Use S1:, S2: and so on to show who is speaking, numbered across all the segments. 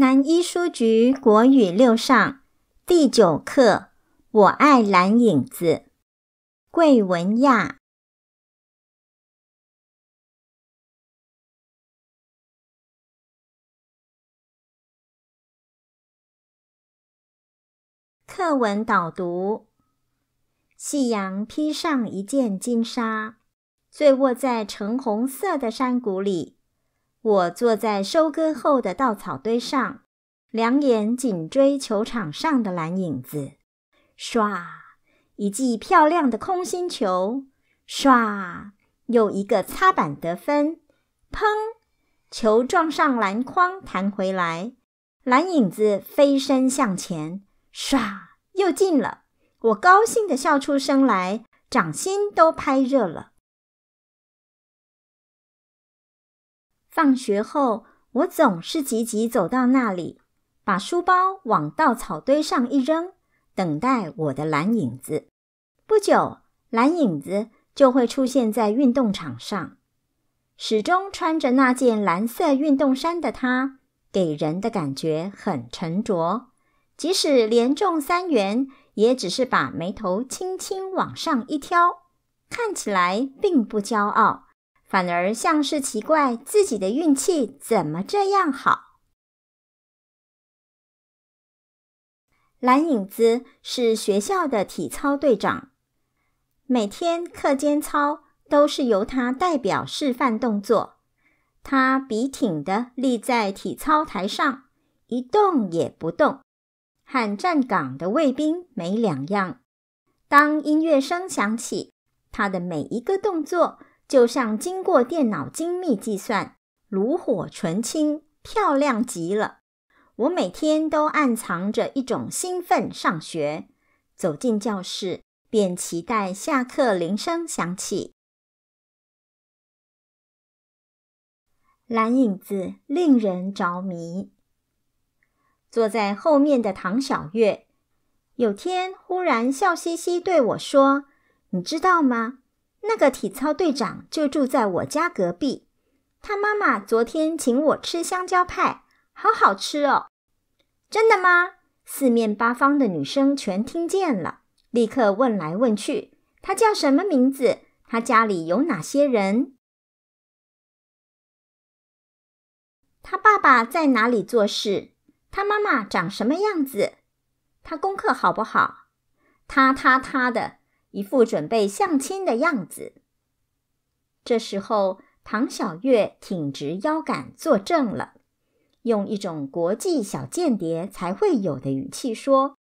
S1: 南一书局国语六上第九课《我爱蓝影子》，桂文亚。课文导读：夕阳披上一件金纱，醉卧在橙红色的山谷里。我坐在收割后的稻草堆上，两眼紧追球场上的蓝影子。唰，一记漂亮的空心球。唰，又一个擦板得分。砰，球撞上篮筐弹回来，蓝影子飞身向前。唰，又进了。我高兴地笑出声来，掌心都拍热了。放学后，我总是急急走到那里，把书包往稻草堆上一扔，等待我的蓝影子。不久，蓝影子就会出现在运动场上。始终穿着那件蓝色运动衫的他，给人的感觉很沉着。即使连中三元，也只是把眉头轻轻往上一挑，看起来并不骄傲。反而像是奇怪自己的运气怎么这样好。蓝影子是学校的体操队长，每天课间操都是由他代表示范动作。他笔挺的立在体操台上，一动也不动，和站岗的卫兵没两样。当音乐声响起，他的每一个动作。就像经过电脑精密计算，炉火纯青，漂亮极了。我每天都暗藏着一种兴奋，上学走进教室，便期待下课铃声响起。蓝影子令人着迷。坐在后面的唐小月，有天忽然笑嘻嘻对我说：“你知道吗？”那个体操队长就住在我家隔壁，他妈妈昨天请我吃香蕉派，好好吃哦！真的吗？四面八方的女生全听见了，立刻问来问去：他叫什么名字？他家里有哪些人？他爸爸在哪里做事？他妈妈长什么样子？他功课好不好？他他他的。一副准备相亲的样子。这时候，唐小月挺直腰杆坐正了，用一种国际小间谍才会有的语气说：“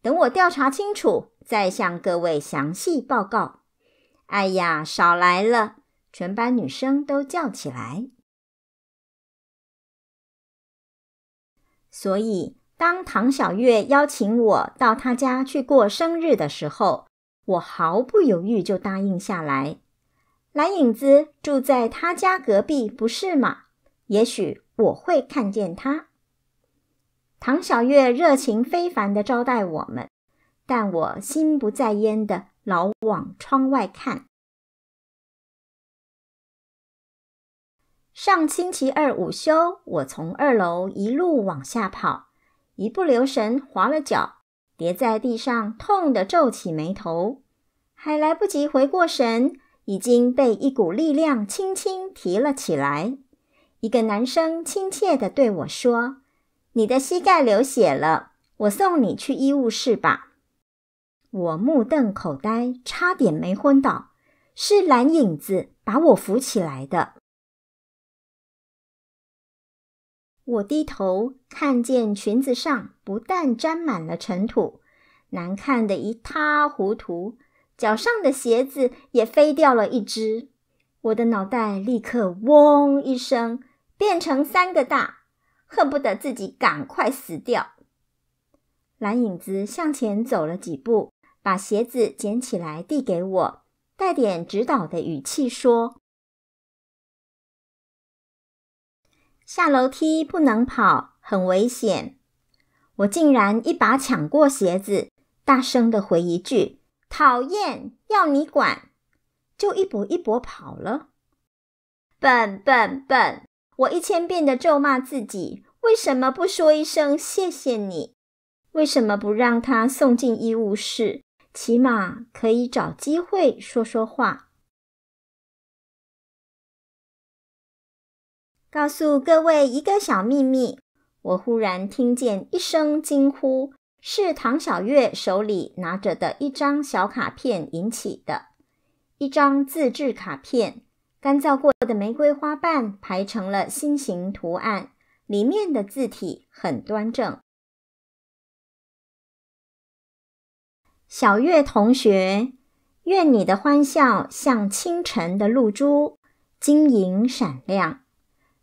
S1: 等我调查清楚，再向各位详细报告。”哎呀，少来了！全班女生都叫起来。所以，当唐小月邀请我到她家去过生日的时候，我毫不犹豫就答应下来。蓝影子住在他家隔壁，不是吗？也许我会看见他。唐小月热情非凡的招待我们，但我心不在焉的老往窗外看。上星期二午休，我从二楼一路往下跑，一不留神滑了脚。叠在地上，痛得皱起眉头，还来不及回过神，已经被一股力量轻轻提了起来。一个男生亲切地对我说：“你的膝盖流血了，我送你去医务室吧。”我目瞪口呆，差点没昏倒。是蓝影子把我扶起来的。我低头看见裙子上不但沾满了尘土，难看的一塌糊涂，脚上的鞋子也飞掉了一只。我的脑袋立刻嗡一声，变成三个大，恨不得自己赶快死掉。蓝影子向前走了几步，把鞋子捡起来递给我，带点指导的语气说。下楼梯不能跑，很危险。我竟然一把抢过鞋子，大声的回一句：“讨厌，要你管！”就一跛一跛跑了。笨笨笨！我一千遍的咒骂自己：为什么不说一声谢谢你？为什么不让他送进医务室？起码可以找机会说说话。告诉各位一个小秘密，我忽然听见一声惊呼，是唐小月手里拿着的一张小卡片引起的。一张自制卡片，干燥过的玫瑰花瓣排成了心形图案，里面的字体很端正。小月同学，愿你的欢笑像清晨的露珠，晶莹闪亮。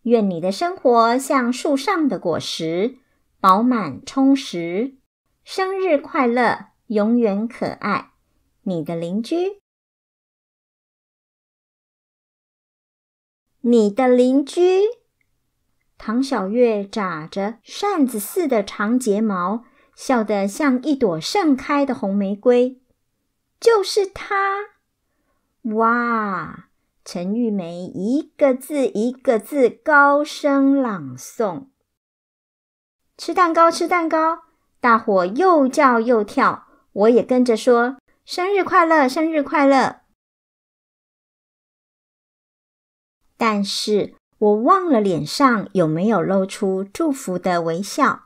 S1: 愿你的生活像树上的果实，饱满充实。生日快乐，永远可爱。你的邻居，你的邻居唐小月眨着扇子似的长睫毛，笑得像一朵盛开的红玫瑰。就是他，哇！陈玉梅一个字一个字高声朗诵：“吃蛋糕，吃蛋糕！”大伙又叫又跳，我也跟着说：“生日快乐，生日快乐！”但是我忘了脸上有没有露出祝福的微笑。